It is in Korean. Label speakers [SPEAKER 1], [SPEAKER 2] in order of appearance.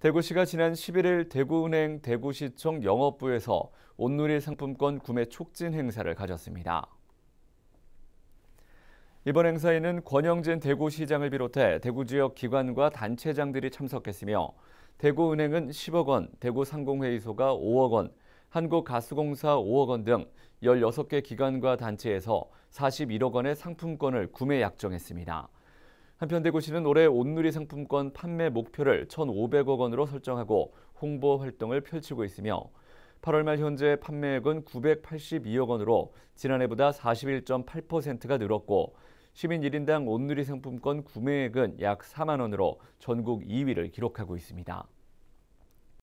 [SPEAKER 1] 대구시가 지난 11일 대구은행 대구시청 영업부에서 온누리 상품권 구매 촉진 행사를 가졌습니다. 이번 행사에는 권영진 대구시장을 비롯해 대구 지역 기관과 단체장들이 참석했으며 대구은행은 10억 원, 대구상공회의소가 5억 원, 한국가스공사 5억 원 등 16개 기관과 단체에서 41억 원의 상품권을 구매 약정했습니다. 한편 대구시는 올해 온누리 상품권 판매 목표를 1,500억 원으로 설정하고 홍보 활동을 펼치고 있으며 8월 말 현재 판매액은 982억 원으로 지난해보다 41.8%가 늘었고 시민 1인당 온누리 상품권 구매액은 약 4만 원으로 전국 2위를 기록하고 있습니다.